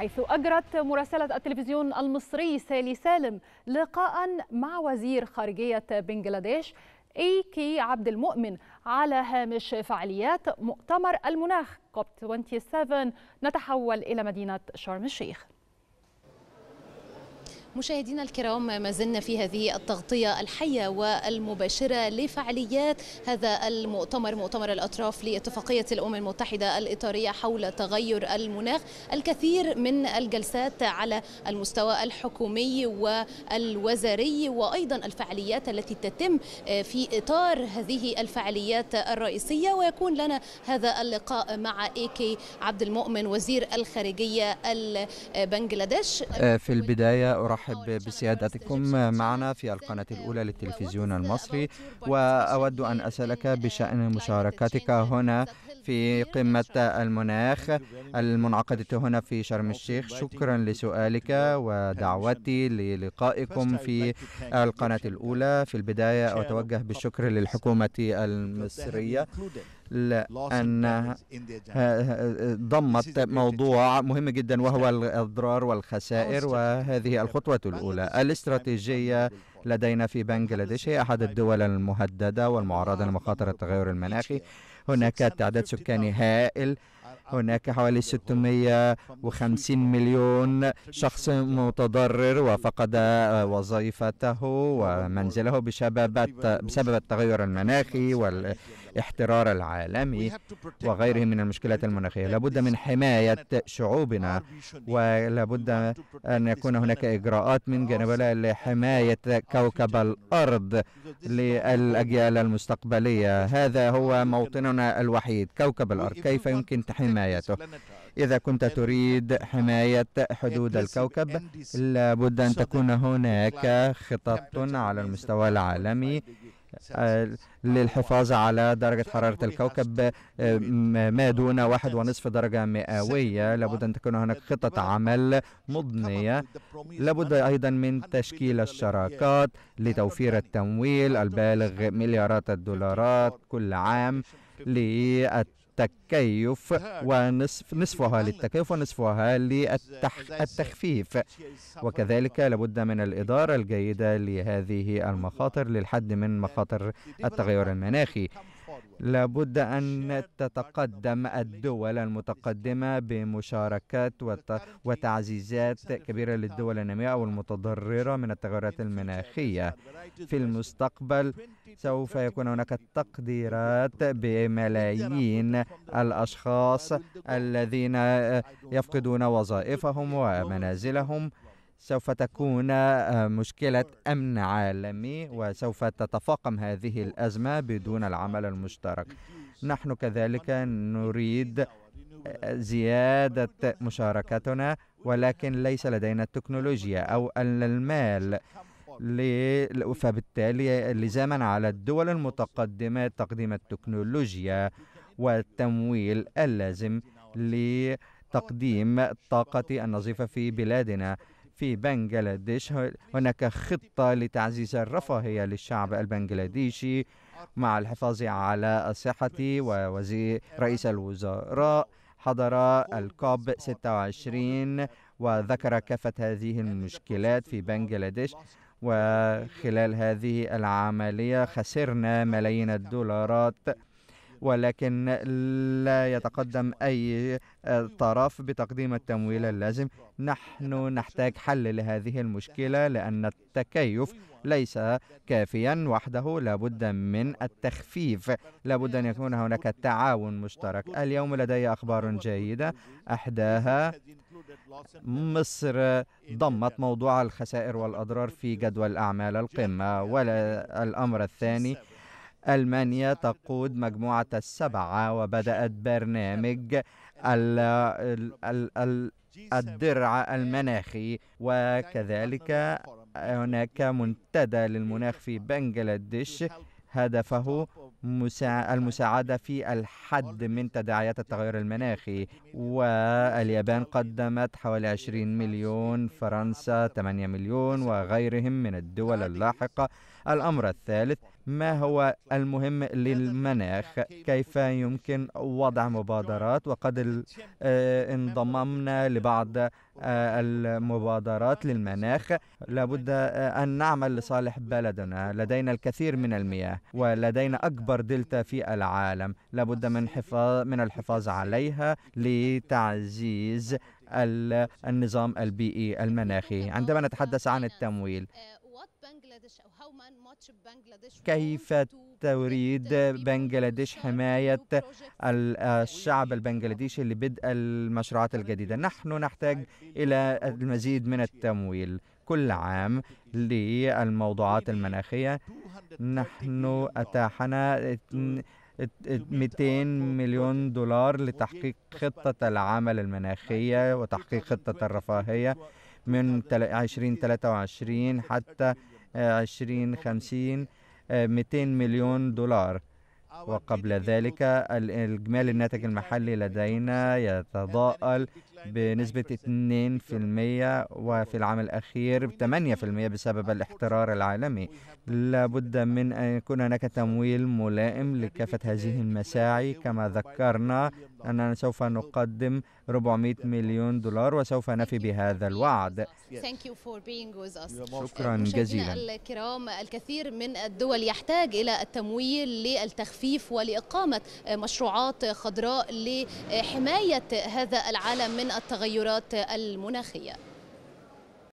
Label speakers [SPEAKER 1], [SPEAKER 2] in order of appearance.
[SPEAKER 1] حيث أجرت مراسلة التلفزيون المصري سالي سالم لقاء مع وزير خارجية بنجلاديش اي كي عبد المؤمن على هامش فعاليات مؤتمر المناخ كوب 27 نتحول إلى مدينة شرم الشيخ مشاهدينا الكرام ما زلنا في هذه التغطية الحية والمباشرة لفعاليات هذا المؤتمر مؤتمر الأطراف لاتفاقية الأمم المتحدة الإطارية حول تغير المناخ الكثير من الجلسات على المستوى الحكومي والوزاري وأيضا الفعاليات التي تتم في إطار هذه الفعاليات الرئيسية ويكون لنا هذا اللقاء مع إيكي عبد المؤمن وزير الخارجية البنجلاديش آه،
[SPEAKER 2] في البداية أرحب أرحب بسيادتكم معنا في القناة الأولى للتلفزيون المصري وأود أن أسألك بشأن مشاركتك هنا في قمة المناخ المنعقدة هنا في شرم الشيخ شكرا لسؤالك ودعوتي للقائكم في القناة الأولى في البداية أتوجه بالشكر للحكومة المصرية لأنها ضمت موضوع مهم جدا وهو الأضرار والخسائر وهذه الخطوة الأولى الاستراتيجية لدينا في بنجلاديش هي أحد الدول المهددة والمعرضة لمخاطر التغير المناخي هناك تعداد سكاني هائل هناك حوالي 650 مليون شخص متضرر وفقد وظيفته ومنزله بسبب بسبب التغير المناخي وال الاحترار العالمي وغيره من المشكلات المناخية لابد من حماية شعوبنا ولابد أن يكون هناك إجراءات من جانبنا لحماية كوكب الأرض للأجيال المستقبلية هذا هو موطننا الوحيد كوكب الأرض كيف يمكن حمايته إذا كنت تريد حماية حدود الكوكب لابد أن تكون هناك خطط على المستوى العالمي للحفاظ على درجة حرارة الكوكب آه، ما دون واحد ونصف درجة مئوية لابد أن تكون هناك خطط عمل مضنية لابد أيضا من تشكيل الشراكات لتوفير التمويل البالغ مليارات الدولارات كل عام للتنمية للتكيف ونصف نصفها للتكيف ونصفها للتخفيف وكذلك لابد من الإدارة الجيدة لهذه المخاطر للحد من مخاطر التغير المناخي لابد أن تتقدم الدول المتقدمة بمشاركات وتعزيزات كبيرة للدول النامية أو المتضررة من التغيرات المناخية في المستقبل سوف يكون هناك تقديرات بملايين الأشخاص الذين يفقدون وظائفهم ومنازلهم سوف تكون آه، مشكلة أمن عالمي وسوف تتفاقم هذه الأزمة بدون العمل المشترك نحن كذلك نريد آه، زيادة مشاركتنا ولكن ليس لدينا التكنولوجيا أو المال فبالتالي لزاما على الدول المتقدمة تقديم التكنولوجيا والتمويل اللازم لتقديم الطاقة النظيفة في بلادنا في بنغلاديش هناك خطة لتعزيز الرفاهية للشعب البنغلاديشي مع الحفاظ على الصحة ووزير رئيس الوزراء حضر الكوب 26 وذكر كافة هذه المشكلات في بنغلاديش وخلال هذه العملية خسرنا ملايين الدولارات ولكن لا يتقدم أي آه، طرف بتقديم التمويل اللازم نحن نحتاج حل لهذه المشكلة لأن التكيف ليس كافيا وحده لابد من التخفيف لابد أن يكون هناك تعاون مشترك اليوم لدي أخبار جيدة أحداها مصر ضمت موضوع الخسائر والأضرار في جدول أعمال القمة والأمر الثاني ألمانيا تقود مجموعة السبعة وبدأت برنامج ال ال ال الدرع المناخي وكذلك هناك منتدى للمناخ في بنجلاديش هدفه المساعدة في الحد من تداعيات التغير المناخي واليابان قدمت حوالي 20 مليون فرنسا 8 مليون وغيرهم من الدول اللاحقة الأمر الثالث ما هو المهم للمناخ كيف يمكن وضع مبادرات وقد آه، انضممنا لبعض آه، المبادرات للمناخ لابد آه، أن نعمل لصالح بلدنا لدينا الكثير من المياه ولدينا أكبر دلتا في العالم لابد من, حفاظ من الحفاظ عليها لتعزيز النظام البيئي المناخي عندما نتحدث عن التمويل كيف تريد بنجلاديش حماية آه، الشعب البنجلاديشي لبدء المشروعات الجديدة نحن نحتاج إلى المزيد من التمويل كل عام للموضوعات المناخية نحن أتاحنا 200 مليون دولار لتحقيق خطة العمل المناخية وتحقيق خطة الرفاهية من 2023 حتى 2050 200 آه، مليون دولار وقبل ذلك الإجمالي الناتج المحلي لدينا يتضاءل بنسبة 2% وفي العام الأخير 8% بسبب الاحترار العالمي لابد من أن يكون هناك تمويل ملائم لكافة هذه المساعي كما ذكرنا أننا سوف نقدم 400 مليون دولار وسوف نفي بهذا الوعد
[SPEAKER 1] شكرا جزيلا الكرام الكثير من الدول يحتاج إلى التمويل للتخفيف ولإقامة مشروعات خضراء لحماية هذا العالم من التغيرات المناخية